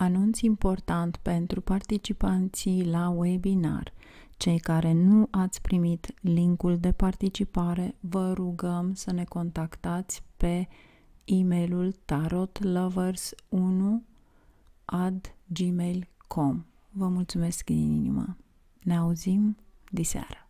Anunț important pentru participanții la webinar. Cei care nu ați primit linkul de participare, vă rugăm să ne contactați pe e-mailul tarotlovers1 at gmail.com. Vă mulțumesc din inimă. Ne auzim diseară.